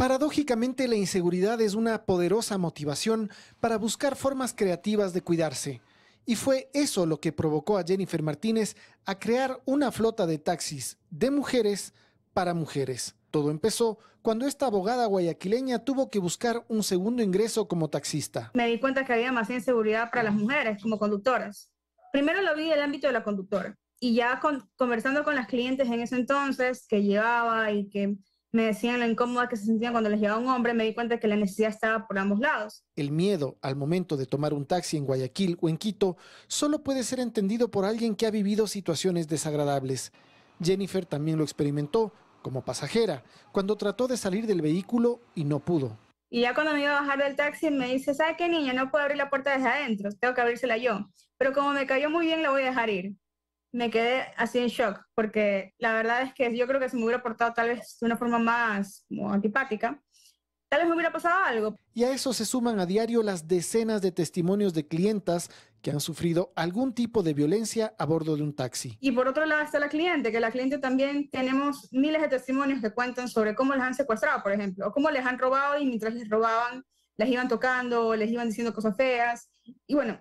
Paradójicamente, la inseguridad es una poderosa motivación para buscar formas creativas de cuidarse. Y fue eso lo que provocó a Jennifer Martínez a crear una flota de taxis de mujeres para mujeres. Todo empezó cuando esta abogada guayaquileña tuvo que buscar un segundo ingreso como taxista. Me di cuenta que había más inseguridad para las mujeres como conductoras. Primero lo vi en el ámbito de la conductora y ya conversando con las clientes en ese entonces que llevaba y que me decían lo incómoda que se sentían cuando les llegaba un hombre, me di cuenta que la necesidad estaba por ambos lados. El miedo al momento de tomar un taxi en Guayaquil o en Quito solo puede ser entendido por alguien que ha vivido situaciones desagradables. Jennifer también lo experimentó como pasajera cuando trató de salir del vehículo y no pudo. Y ya cuando me iba a bajar del taxi me dice, ¿sabe qué niña? No puedo abrir la puerta desde adentro, tengo que abrírsela yo. Pero como me cayó muy bien, la voy a dejar ir me quedé así en shock, porque la verdad es que yo creo que si me hubiera portado tal vez de una forma más antipática, tal vez me hubiera pasado algo. Y a eso se suman a diario las decenas de testimonios de clientas que han sufrido algún tipo de violencia a bordo de un taxi. Y por otro lado está la cliente, que la cliente también tenemos miles de testimonios que cuentan sobre cómo les han secuestrado, por ejemplo, o cómo les han robado y mientras les robaban, les iban tocando, les iban diciendo cosas feas. Y bueno,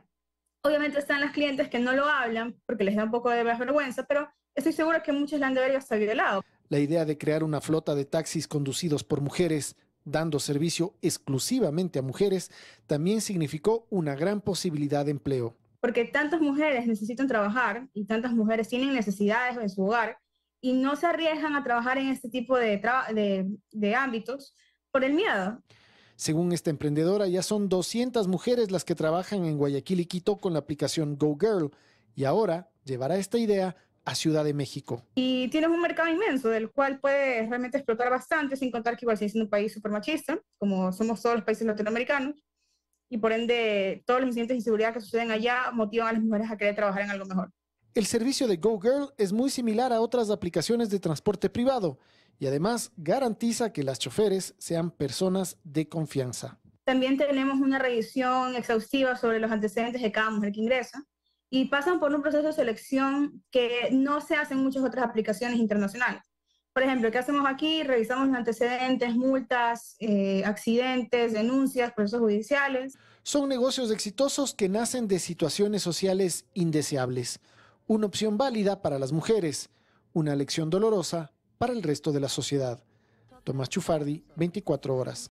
Obviamente están las clientes que no lo hablan porque les da un poco de vergüenza, pero estoy seguro que muchos la han de haber hasta lado. La idea de crear una flota de taxis conducidos por mujeres dando servicio exclusivamente a mujeres, también significó una gran posibilidad de empleo. Porque tantas mujeres necesitan trabajar y tantas mujeres tienen necesidades en su hogar y no se arriesgan a trabajar en este tipo de, de ámbitos por el miedo. Según esta emprendedora, ya son 200 mujeres las que trabajan en Guayaquil y Quito con la aplicación Go Girl y ahora llevará esta idea a Ciudad de México. Y tienes un mercado inmenso del cual puedes realmente explotar bastante, sin contar que igual sigue siendo un país súper machista, como somos todos los países latinoamericanos, y por ende todos los incidentes de inseguridad que suceden allá motivan a las mujeres a querer trabajar en algo mejor. El servicio de GoGirl es muy similar a otras aplicaciones de transporte privado y además garantiza que las choferes sean personas de confianza. También tenemos una revisión exhaustiva sobre los antecedentes de cada mujer que ingresa y pasan por un proceso de selección que no se hace en muchas otras aplicaciones internacionales. Por ejemplo, ¿qué hacemos aquí? Revisamos los antecedentes, multas, eh, accidentes, denuncias, procesos judiciales. Son negocios exitosos que nacen de situaciones sociales indeseables una opción válida para las mujeres, una lección dolorosa para el resto de la sociedad. Tomás Chufardi, 24 horas.